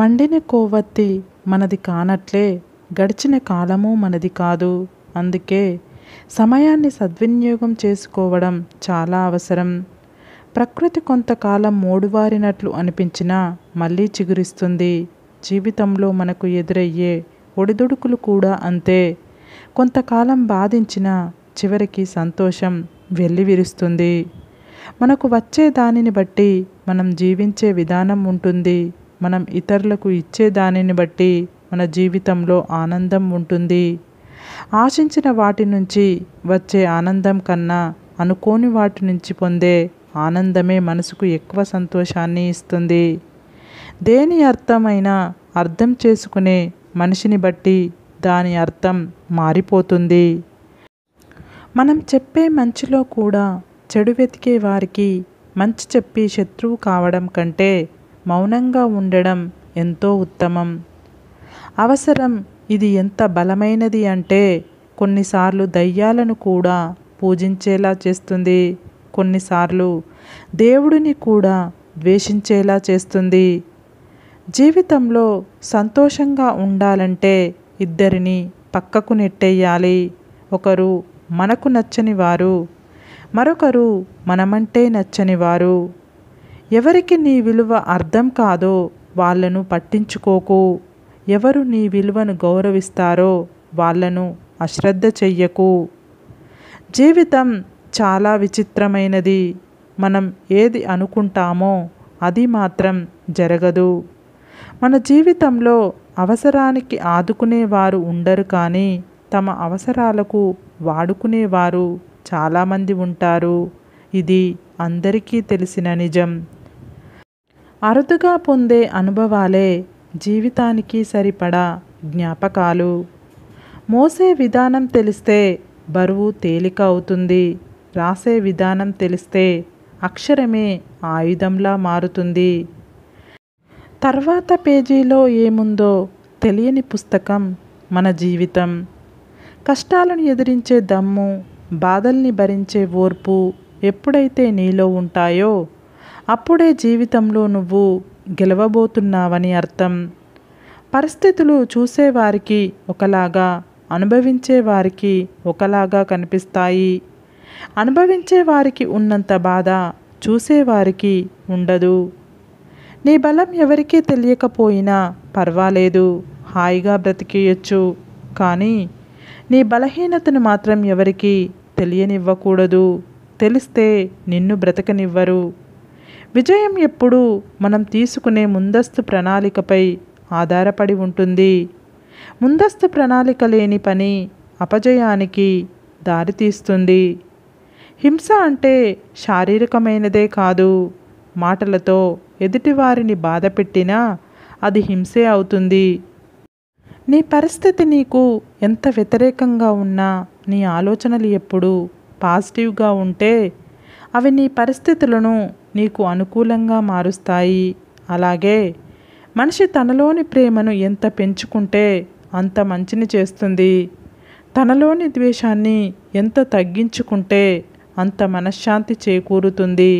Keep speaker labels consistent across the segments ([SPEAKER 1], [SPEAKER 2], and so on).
[SPEAKER 1] మండిన కోవత్తి మనది కానట్లే గడిచిన కాలము మనది కాదు అందుకే సమయాన్ని సద్వినియోగం చేసుకోవడం చాలా అవసరం ప్రకృతి కొంతకాలం మోడువారినట్లు అనిపించినా మళ్ళీ చిగురిస్తుంది జీవితంలో మనకు ఎదురయ్యే ఒడిదుడుకులు కూడా అంతే కొంతకాలం బాధించిన చివరికి సంతోషం వెళ్ళివిరుస్తుంది మనకు వచ్చే దానిని బట్టి మనం జీవించే విధానం ఉంటుంది మనం ఇతరులకు ఇచ్చే దానిని బట్టి మన జీవితంలో ఆనందం ఉంటుంది ఆశించిన వాటి నుంచి వచ్చే ఆనందం కన్నా అనుకోని వాటి నుంచి పొందే ఆనందమే మనసుకు ఎక్కువ సంతోషాన్ని ఇస్తుంది దేని అర్థమైనా అర్థం చేసుకునే మనిషిని బట్టి దాని అర్థం మారిపోతుంది మనం చెప్పే మంచిలో కూడా చెడు వెతికే వారికి మంచి చెప్పి శత్రువు కావడం కంటే మౌనంగా ఉండడం ఎంతో ఉత్తమం అవసరం ఇది ఎంత బలమైనది అంటే కొన్నిసార్లు దయ్యాలను కూడా పూజించేలా చేస్తుంది కొన్నిసార్లు దేవుడిని కూడా ద్వేషించేలా చేస్తుంది జీవితంలో సంతోషంగా ఉండాలంటే ఇద్దరిని పక్కకు నెట్టేయాలి ఒకరు మనకు నచ్చని వారు మరొకరు మనమంటే నచ్చని వారు ఎవరికి నీ విలువ అర్థం కాదో వాళ్ళను పట్టించుకోకు ఎవరు నీ విలువను గౌరవిస్తారో వాళ్ళను అశ్రద్ధ చెయ్యకు జీవితం చాలా విచిత్రమైనది మనం ఏది అనుకుంటామో అది మాత్రం జరగదు మన జీవితంలో అవసరానికి ఆదుకునేవారు ఉండరు కానీ తమ అవసరాలకు వాడుకునేవారు చాలామంది ఉంటారు ఇది అందరికీ తెలిసిన నిజం అరుదుగా పొందే అనుభవాలే జీవితానికి సరిపడా జ్ఞాపకాలు మోసే విధానం తెలిస్తే బరువు తేలిక అవుతుంది రాసే విధానం తెలిస్తే అక్షరమే ఆయుధంలా మారుతుంది తర్వాత పేజీలో ఏముందో తెలియని పుస్తకం మన జీవితం కష్టాలను ఎదిరించే దమ్ము బాధల్ని భరించే ఓర్పు ఎప్పుడైతే నీలో ఉంటాయో అప్పుడే జీవితంలో నువ్వు గెలవబోతున్నావని అర్థం పరిస్థితులు చూసేవారికి ఒకలాగా అనుభవించే వారికి ఒకలాగా కనిపిస్తాయి అనుభవించే వారికి ఉన్నంత బాధ చూసేవారికి ఉండదు నీ బలం ఎవరికీ తెలియకపోయినా పర్వాలేదు హాయిగా బ్రతికేయచ్చు కానీ నీ బలహీనతను మాత్రం ఎవరికీ తెలియనివ్వకూడదు తెలిస్తే నిన్ను బ్రతకనివ్వరు విజయం ఎప్పుడూ మనం తీసుకునే ముందస్తు ప్రణాళికపై ఆధారపడి ఉంటుంది ముందస్తు ప్రణాళిక లేని పని అపజయానికి దారితీస్తుంది హింస అంటే శారీరకమైనదే కాదు మాటలతో ఎదుటివారిని బాధ పెట్టినా అది హింసే అవుతుంది నీ పరిస్థితి నీకు ఎంత వ్యతిరేకంగా ఉన్నా నీ ఆలోచనలు ఎప్పుడు పాజిటివ్గా ఉంటే అవి నీ పరిస్థితులను నీకు అనుకూలంగా మారుస్తాయి అలాగే మనిషి తనలోని ప్రేమను ఎంత పెంచుకుంటే అంత మంచిని చేస్తుంది తనలోని ద్వేషాన్ని ఎంత తగ్గించుకుంటే అంత మనశ్శాంతి చేకూరుతుంది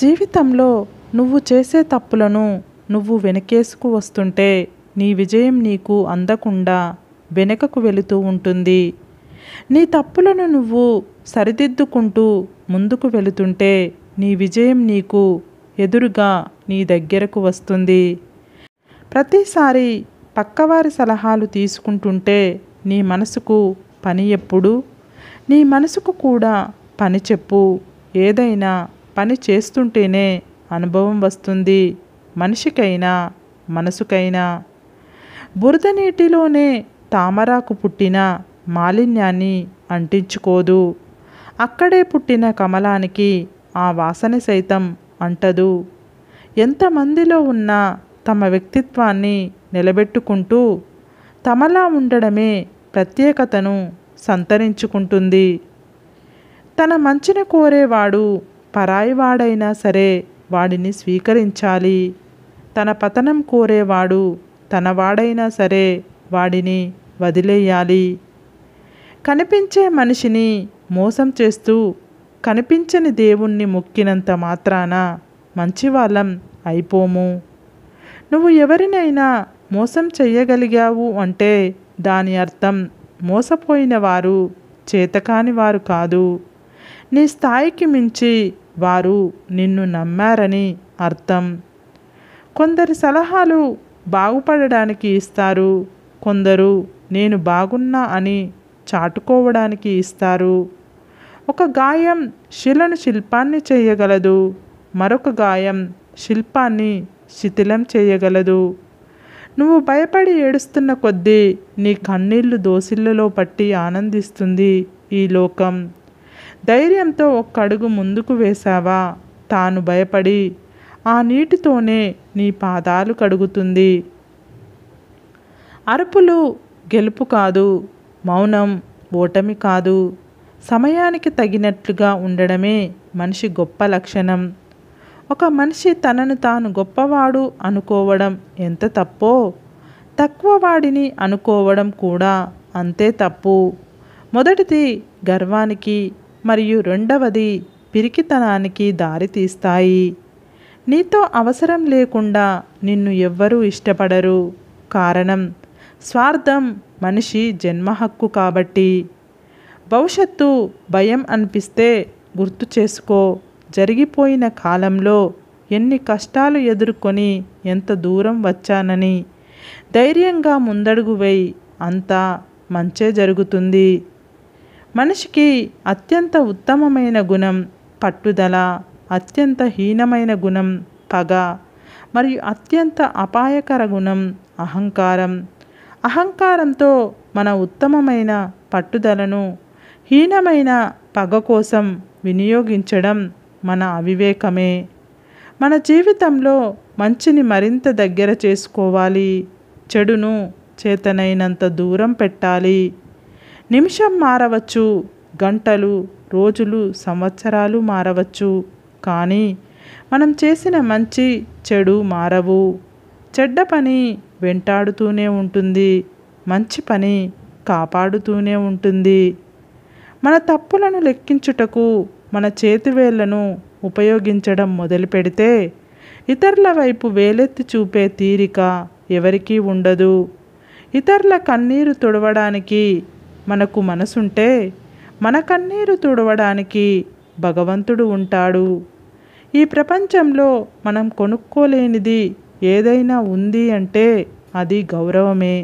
[SPEAKER 1] జీవితంలో నువ్వు చేసే తప్పులను నువ్వు వెనకేసుకు వస్తుంటే నీ విజయం నీకు అందకుండా వెనుకకు వెళుతూ ఉంటుంది నీ తప్పులను నువ్వు సరిదిద్దుకుంటూ ముందుకు వెళుతుంటే నీ విజయం నీకు ఎదురుగా నీ దగ్గరకు వస్తుంది ప్రతిసారి పక్కవారి సలహాలు తీసుకుంటుంటే నీ మనసుకు పని ఎప్పుడు నీ మనసుకు కూడా పని చెప్పు ఏదైనా పని చేస్తుంటేనే అనుభవం వస్తుంది మనిషికైనా మనసుకైనా బురద నీటిలోనే తామరాకు పుట్టిన మాలిన్యాన్ని అంటించుకోదు అక్కడే పుట్టిన కమలానికి ఆ వాసన సైతం అంటదు ఎంతమందిలో ఉన్నా తమ వ్యక్తిత్వాన్ని నిలబెట్టుకుంటూ తమలా ఉండడమే ప్రత్యేకతను సంతరించుకుంటుంది తన మంచిని కోరేవాడు పరాయివాడైనా సరే వాడిని స్వీకరించాలి తన పతనం కోరేవాడు తనవాడైనా సరే వాడిని వదిలేయాలి కనిపించే మనిషిని మోసం చేస్తూ కనిపించని దేవుణ్ణి మొక్కినంత మాత్రాన మంచివాళ్ళం అయిపోము నువ్వు ఎవరినైనా మోసం చెయ్యగలిగావు అంటే దాని అర్థం మోసపోయిన వారు చేతకాని వారు కాదు నీ స్థాయికి మించి వారు నిన్ను నమ్మారని అర్థం కొందరి సలహాలు బాగుపడడానికి ఇస్తారు కొందరు నేను బాగున్నా అని చాటుకోవడానికి ఇస్తారు ఒక గాయం శిలను శిల్పాన్ని చేయగలదు మరొక గాయం శిల్పాన్ని శిథిలం చేయగలదు నువ్వు భయపడి ఏడుస్తున్న కొద్దీ నీ కన్నీళ్లు దోసిళ్లలో పట్టి ఆనందిస్తుంది ఈ లోకం ధైర్యంతో ఒక్క అడుగు ముందుకు వేశావా తాను భయపడి ఆ నీటితోనే నీ పాదాలు కడుగుతుంది అరుపులు గెలుపు కాదు మౌనం ఓటమి కాదు సమయానికి తగినట్లుగా ఉండడమే మనిషి గొప్ప లక్షణం ఒక మనిషి తనను తాను గొప్పవాడు అనుకోవడం ఎంత తప్పో తక్కువ వాడిని అనుకోవడం కూడా అంతే తప్పు మొదటిది గర్వానికి మరియు రెండవది పిరికితనానికి దారితీస్తాయి నీతో అవసరం లేకుండా నిన్ను ఎవ్వరూ ఇష్టపడరు కారణం స్వార్థం మనిషి జన్మహక్కు కాబట్టి భవిష్యత్తు భయం అనిపిస్తే గుర్తు చేసుకో జరిగిపోయిన కాలంలో ఎన్ని కష్టాలు ఎదుర్కొని ఎంత దూరం వచ్చానని ధైర్యంగా ముందడుగు వేయి అంతా మంచే జరుగుతుంది మనిషికి అత్యంత ఉత్తమమైన గుణం పట్టుదల అత్యంత హీనమైన గుణం పగ మరియు అత్యంత అపాయకర గుణం అహంకారం అహంకారంతో మన ఉత్తమమైన పట్టుదలను హీనమైన పగ కోసం వినియోగించడం మన అవివేకమే మన జీవితంలో మంచిని మరింత దగ్గర చేసుకోవాలి చెడును చేతనైనంత దూరం పెట్టాలి నిమిషం మారవచ్చు గంటలు రోజులు సంవత్సరాలు మారవచ్చు కానీ మనం చేసిన మంచి చెడు మారవు చెడ్డ పని వెంటాడుతూనే ఉంటుంది మంచి పని కాపాడుతూనే ఉంటుంది మన తప్పులను లెక్కించుటకు మన చేతివేళ్లను ఉపయోగించడం మొదలు పెడితే ఇతరుల వైపు వేలెత్తి చూపే తీరిక ఎవరికీ ఉండదు ఇతరుల కన్నీరు తుడవడానికి మనకు మనసుంటే మన కన్నీరు తుడవడానికి భగవంతుడు ఉంటాడు ఈ ప్రపంచంలో మనం కొనుక్కోలేనిది ఏదైనా ఉంది అంటే అది గౌరవమే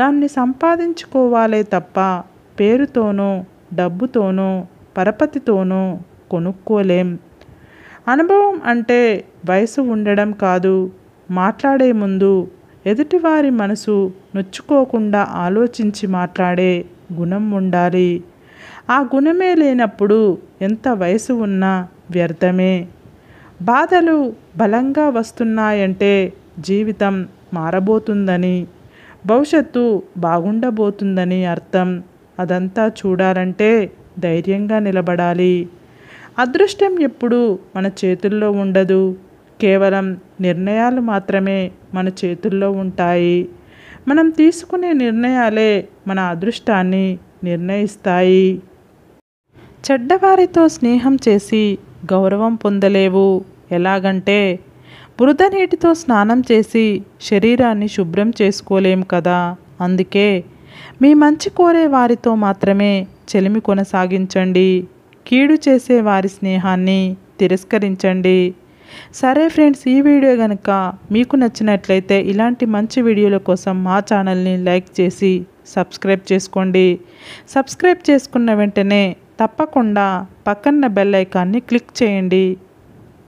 [SPEAKER 1] దాన్ని సంపాదించుకోవాలే తప్ప పేరుతోనో డబ్బుతోనో పరపతితోనో కొనుక్కోలేం అనుభవం అంటే వయసు ఉండడం కాదు మాట్లాడే ముందు ఎదుటివారి మనసు నొచ్చుకోకుండా ఆలోచించి మాట్లాడే గుణం ఉండాలి ఆ గుణమే లేనప్పుడు ఎంత వయసు ఉన్నా వ్యర్థమే బాధలు బలంగా వస్తున్నాయంటే జీవితం మారబోతుందని భవిష్యత్తు బాగుండబోతుందని అర్థం అదంతా చూడాలంటే ధైర్యంగా నిలబడాలి అదృష్టం ఎప్పుడూ మన చేతుల్లో ఉండదు కేవలం నిర్ణయాలు మాత్రమే మన చేతుల్లో ఉంటాయి మనం తీసుకునే నిర్ణయాలే మన అదృష్టాన్ని నిర్ణయిస్తాయి చెడ్డవారితో స్నేహం చేసి గౌరవం పొందలేవు ఎలాగంటే బురద నీటితో స్నానం చేసి శరీరాన్ని శుభ్రం చేసుకోలేము కదా అందుకే మీ మంచి కోరే వారితో మాత్రమే చెలిమి కొనసాగించండి కీడు చేసే వారి స్నేహాన్ని తిరస్కరించండి సరే ఫ్రెండ్స్ ఈ వీడియో కనుక మీకు నచ్చినట్లయితే ఇలాంటి మంచి వీడియోల కోసం మా ఛానల్ని లైక్ చేసి సబ్స్క్రైబ్ చేసుకోండి సబ్స్క్రైబ్ చేసుకున్న వెంటనే తప్పకుండా పక్కన్న బెల్ ఐకాన్ని క్లిక్ చేయండి